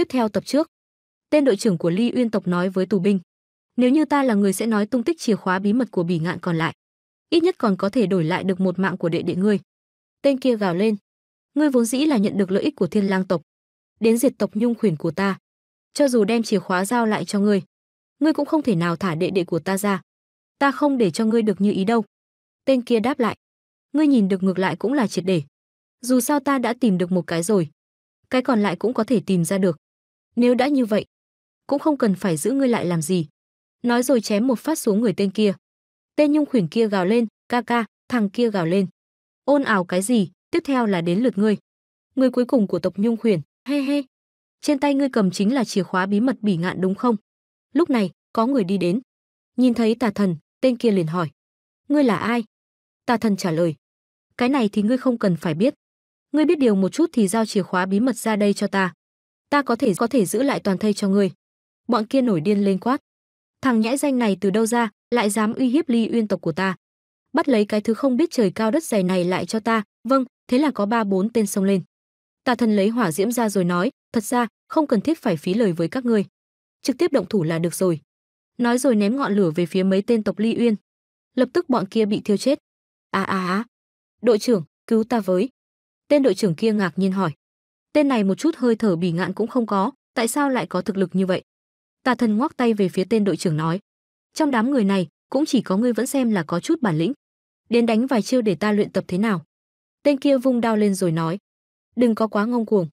Tiếp theo tập trước, tên đội trưởng của Ly Uyên tộc nói với tù binh, nếu như ta là người sẽ nói tung tích chìa khóa bí mật của Bỉ Ngạn còn lại, ít nhất còn có thể đổi lại được một mạng của đệ đệ ngươi. Tên kia gào lên, ngươi vốn dĩ là nhận được lợi ích của Thiên Lang tộc, đến diệt tộc Nhung khuyển của ta, cho dù đem chìa khóa giao lại cho ngươi, ngươi cũng không thể nào thả đệ đệ của ta ra. Ta không để cho ngươi được như ý đâu." Tên kia đáp lại, "Ngươi nhìn được ngược lại cũng là triệt để. Dù sao ta đã tìm được một cái rồi, cái còn lại cũng có thể tìm ra được. Nếu đã như vậy, cũng không cần phải giữ ngươi lại làm gì. Nói rồi chém một phát xuống người tên kia. Tên nhung khuyển kia gào lên, ca ca, thằng kia gào lên. Ôn ảo cái gì, tiếp theo là đến lượt ngươi. người cuối cùng của tộc nhung khuyển, he he. Trên tay ngươi cầm chính là chìa khóa bí mật bỉ ngạn đúng không? Lúc này, có người đi đến. Nhìn thấy tà thần, tên kia liền hỏi. Ngươi là ai? Tà thần trả lời. Cái này thì ngươi không cần phải biết. Ngươi biết điều một chút thì giao chìa khóa bí mật ra đây cho ta ta có thể có thể giữ lại toàn thây cho ngươi. Bọn kia nổi điên lên quát. Thằng nhãi danh này từ đâu ra, lại dám uy hiếp ly uyên tộc của ta. Bắt lấy cái thứ không biết trời cao đất dày này lại cho ta, vâng, thế là có ba bốn tên xông lên. Ta thần lấy hỏa diễm ra rồi nói, thật ra, không cần thiết phải phí lời với các ngươi. Trực tiếp động thủ là được rồi. Nói rồi ném ngọn lửa về phía mấy tên tộc ly uyên. Lập tức bọn kia bị thiêu chết. À à à. Đội trưởng, cứu ta với. Tên đội trưởng kia ngạc nhiên hỏi. Tên này một chút hơi thở bỉ ngạn cũng không có, tại sao lại có thực lực như vậy? Tà thần ngoắc tay về phía tên đội trưởng nói, trong đám người này, cũng chỉ có ngươi vẫn xem là có chút bản lĩnh. Đến đánh vài chiêu để ta luyện tập thế nào. Tên kia vung đao lên rồi nói, đừng có quá ngông cuồng.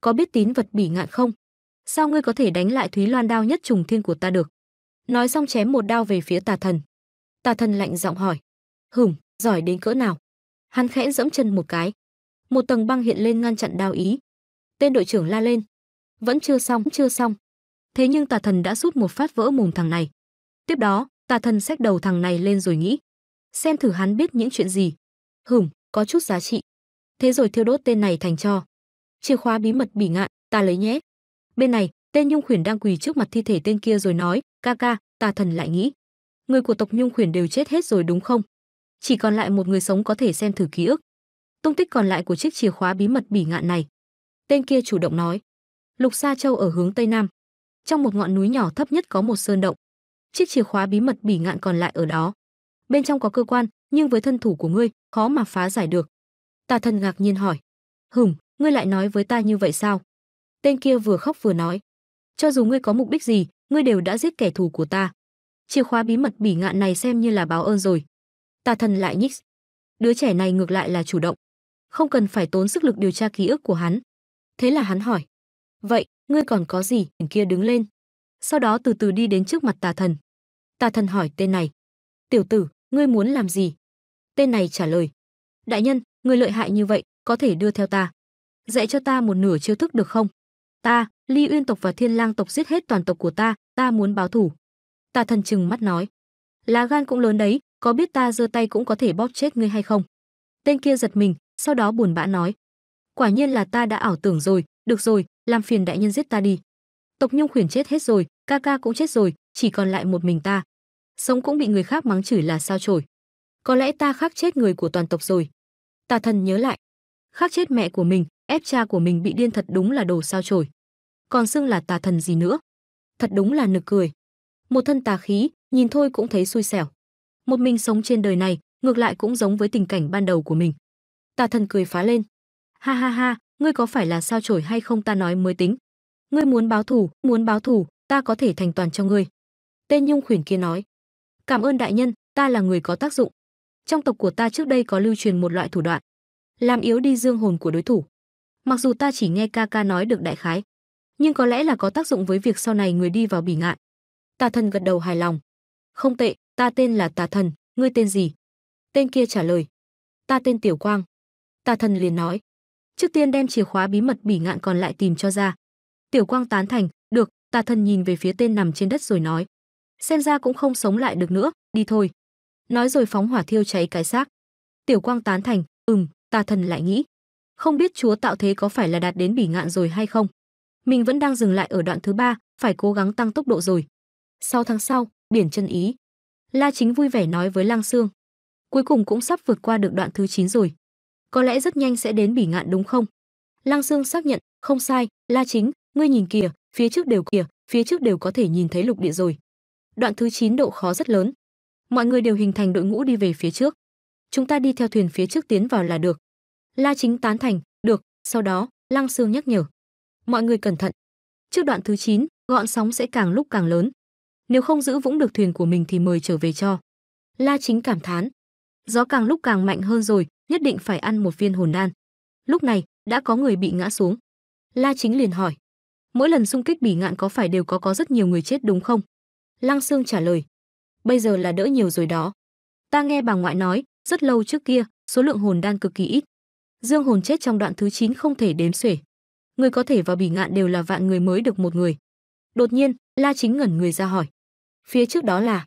Có biết tín vật bỉ ngạn không? Sao ngươi có thể đánh lại Thúy Loan đao nhất trùng thiên của ta được? Nói xong chém một đao về phía tà thần. Tà thần lạnh giọng hỏi, hửm, giỏi đến cỡ nào? Hắn khẽ giẫm chân một cái. Một tầng băng hiện lên ngăn chặn đao ý. Tên đội trưởng la lên. Vẫn chưa xong, chưa xong. Thế nhưng tà thần đã rút một phát vỡ mồm thằng này. Tiếp đó, tà thần xách đầu thằng này lên rồi nghĩ. Xem thử hắn biết những chuyện gì. Hửm, có chút giá trị. Thế rồi thiêu đốt tên này thành cho. Chìa khóa bí mật bỉ ngạn, ta lấy nhé. Bên này, tên Nhung Khuyển đang quỳ trước mặt thi thể tên kia rồi nói, ca ca, tà thần lại nghĩ. Người của tộc Nhung Khuyển đều chết hết rồi đúng không? Chỉ còn lại một người sống có thể xem thử ký ức. Tung tích còn lại của chiếc chìa khóa bí mật bỉ ngạn này. Tên kia chủ động nói. Lục Sa Châu ở hướng tây nam. Trong một ngọn núi nhỏ thấp nhất có một sơn động. Chiếc chìa khóa bí mật bỉ ngạn còn lại ở đó. Bên trong có cơ quan, nhưng với thân thủ của ngươi, khó mà phá giải được. Tà thần ngạc nhiên hỏi. Hửm, ngươi lại nói với ta như vậy sao? Tên kia vừa khóc vừa nói. Cho dù ngươi có mục đích gì, ngươi đều đã giết kẻ thù của ta. Chìa khóa bí mật bỉ ngạn này xem như là báo ơn rồi. Tà thần lại nhích. Đứa trẻ này ngược lại là chủ động. Không cần phải tốn sức lực điều tra ký ức của hắn, Thế là hắn hỏi, "Vậy, ngươi còn có gì?" Tên kia đứng lên, sau đó từ từ đi đến trước mặt Tà Thần. Tà Thần hỏi tên này, "Tiểu tử, ngươi muốn làm gì?" Tên này trả lời, "Đại nhân, người lợi hại như vậy, có thể đưa theo ta. Dạy cho ta một nửa chiêu thức được không? Ta, Ly Uyên tộc và Thiên Lang tộc giết hết toàn tộc của ta, ta muốn báo thù." Tà Thần chừng mắt nói, "Lá gan cũng lớn đấy, có biết ta giơ tay cũng có thể bóp chết ngươi hay không?" Tên kia giật mình, sau đó buồn bã nói, quả nhiên là ta đã ảo tưởng rồi được rồi làm phiền đại nhân giết ta đi tộc nhung khuyển chết hết rồi ca ca cũng chết rồi chỉ còn lại một mình ta sống cũng bị người khác mắng chửi là sao chổi có lẽ ta khắc chết người của toàn tộc rồi tà thần nhớ lại khắc chết mẹ của mình ép cha của mình bị điên thật đúng là đồ sao chổi còn xưng là tà thần gì nữa thật đúng là nực cười một thân tà khí nhìn thôi cũng thấy xui xẻo một mình sống trên đời này ngược lại cũng giống với tình cảnh ban đầu của mình tà thần cười phá lên ha ha ha ngươi có phải là sao chổi hay không ta nói mới tính ngươi muốn báo thủ muốn báo thủ ta có thể thành toàn cho ngươi tên nhung khuyển kia nói cảm ơn đại nhân ta là người có tác dụng trong tộc của ta trước đây có lưu truyền một loại thủ đoạn làm yếu đi dương hồn của đối thủ mặc dù ta chỉ nghe ca ca nói được đại khái nhưng có lẽ là có tác dụng với việc sau này người đi vào bỉ ngạn tà thần gật đầu hài lòng không tệ ta tên là tà thần ngươi tên gì tên kia trả lời ta tên tiểu quang tà thần liền nói trước tiên đem chìa khóa bí mật bỉ ngạn còn lại tìm cho ra. Tiểu Quang tán thành, được, tà thần nhìn về phía tên nằm trên đất rồi nói, xem ra cũng không sống lại được nữa, đi thôi. Nói rồi phóng hỏa thiêu cháy cái xác. Tiểu Quang tán thành, ừm, tà thần lại nghĩ, không biết chúa tạo thế có phải là đạt đến bỉ ngạn rồi hay không. Mình vẫn đang dừng lại ở đoạn thứ ba, phải cố gắng tăng tốc độ rồi. Sau tháng sau, biển chân ý. La Chính vui vẻ nói với Lăng Xương. Cuối cùng cũng sắp vượt qua được đoạn thứ 9 rồi có lẽ rất nhanh sẽ đến bỉ ngạn đúng không lăng sương xác nhận không sai la chính ngươi nhìn kìa phía trước đều kìa phía trước đều có thể nhìn thấy lục địa rồi đoạn thứ 9 độ khó rất lớn mọi người đều hình thành đội ngũ đi về phía trước chúng ta đi theo thuyền phía trước tiến vào là được la chính tán thành được sau đó lăng sương nhắc nhở mọi người cẩn thận trước đoạn thứ 9, gọn sóng sẽ càng lúc càng lớn nếu không giữ vững được thuyền của mình thì mời trở về cho la chính cảm thán gió càng lúc càng mạnh hơn rồi nhất định phải ăn một viên hồn đan lúc này đã có người bị ngã xuống la chính liền hỏi mỗi lần xung kích bỉ ngạn có phải đều có có rất nhiều người chết đúng không lăng sương trả lời bây giờ là đỡ nhiều rồi đó ta nghe bà ngoại nói rất lâu trước kia số lượng hồn đan cực kỳ ít dương hồn chết trong đoạn thứ 9 không thể đếm xuể người có thể vào bỉ ngạn đều là vạn người mới được một người đột nhiên la chính ngẩn người ra hỏi phía trước đó là